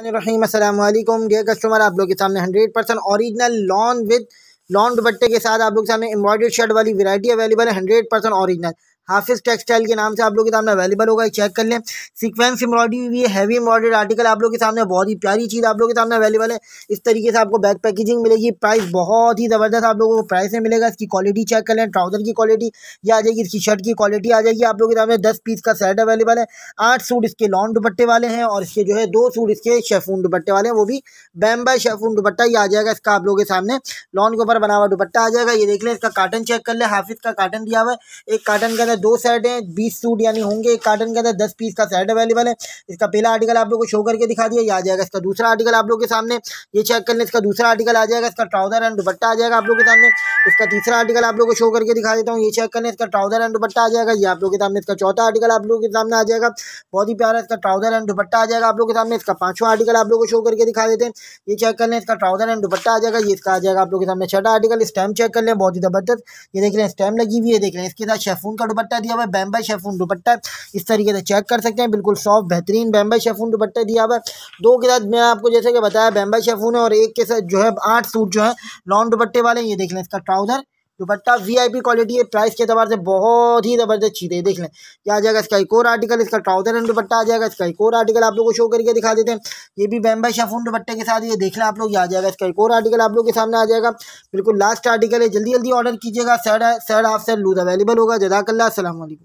अल्लाम dear customer आप लोग के सामने hundred percent original long with long दुपट्टे के साथ आप लोग के सामने एम्ब्रॉयडर्ड शर्ट वाली वैरायटी अवेलेबल है hundred percent original Hafiz textile के नाम से आप लोगों के सामने अवेलेबल होगा चेक कर लें सीक्वेंस एम्ब्रॉयडरी भी है हैवी एम्ब्रॉडेड आर्टिकल आप लोग के सामने बहुत ही प्यारी चीज़ आप लोग के सामने अवेलेबल है इस तरीके से आपको बैक पैकेजिंग मिलेगी प्राइस बहुत ही ज़बरदस्त आप लोगों को प्राइस में मिलेगा इसकी क्वालिटी चेक कर लें ट्राउजर की क्वालिटी या आ जाएगी इसकी शर्ट की क्वालिटी आ जाएगी आप लोगों के सामने दस पीस का सेट अवेलेबल है आठ सूट इसके लॉन्ग दुपट्टे वाले हैं और इसके जो है दो सूट इसके शेफून दुपट्टे वाले हैं वो भी बैम्बा शेफून दुपट्टा ही आ जाएगा इसका आप लोग के सामने लॉन्ग के ऊपर बना हुआ दुपट्टा आ जाएगा ये देख लें इसका काटन चेक कर लें हाफिज का काटन दिया हुआ है एक काटन के अंदर दो सेट हैं बीस सूट यानी होंगे एक कार्टन के अंदर दस पीस का सेट अवेलेबल है इसका पहला आर्टिकल आप लोग को शो करके दिखा दिया ये आ जाएगा इसका दूसरा आर्टिकल आप लोग के सामने ये चेक कर लें इसका दूसरा आर्टिकल आ जाएगा इसका ट्राउजर एंड दुपट्टा आ जाएगा आप लोग के सामने इसका तीसरा आर्टिकल आप लोग को शो करके दिखा देता हूँ ये चेक कर लें इसका ट्राउजर एंड दुपट्टा आ जाएगा ये आप लोग के सामने इसका चौथा आर्टिकल आप लोग के सामने आ जाएगा बहुत ही प्यारा इसका ट्राउजर एंड दुपट्टा आ जाएगा आप लोग के सामने इसका पांचवा आर्टिकल आप लोग को शो करके दिखा देते हैं ये चेक कर लें इसका ट्राउजर एंड दुपट्टा आ जाएगा ये इसका आ जाएगा आप लोग के सामने छठा आर्टिकल स्टैम चेक कर लें बहुत ही जबरदस्त ये देख लें स्टैम लगी हुई है देख लें इसके साथ शेफून का दुपट्टा दिया हुआ है बैम्बा शेफून दुपट्टा इस तरीके से चेक कर सकते हैं बिल्कुल सॉफ्ट बेहतरीन बैम्बा शेफून दुपट्टा दिया हुआ है दो के साथ मैं आपको जैसे कि बताया बैम्बा शेफून है और एक के साथ जो है आठ सूट जो है लॉन्ग दुपट्टे वाले ये देख लें इसका ट्राउज़र दुपट्टा वीआईपी क्वालिटी है प्राइस के अतबार से बहुत ही ज़बरदस्त चीज़ है देख लें क्या आ जाएगा इसका एक और आर्टिकल इसका ट्राउजर एंड दुपट्टा आ जाएगा इसका एक और आर्टिकल आप लोग को शो करके दिखा देते हैं ये भी बैम्बा शफून दुपट्टे के साथ ये देख लें आप लोग ये आ जाएगा इसका एक और आर्टिकल आप लोग के सामने आ जाएगा बिल्कुल लास्ट आर्टिकल है जल्दी जल्दी ऑर्डर कीजिएगा sir sir half sir loose available होगा जदाकल्ला असल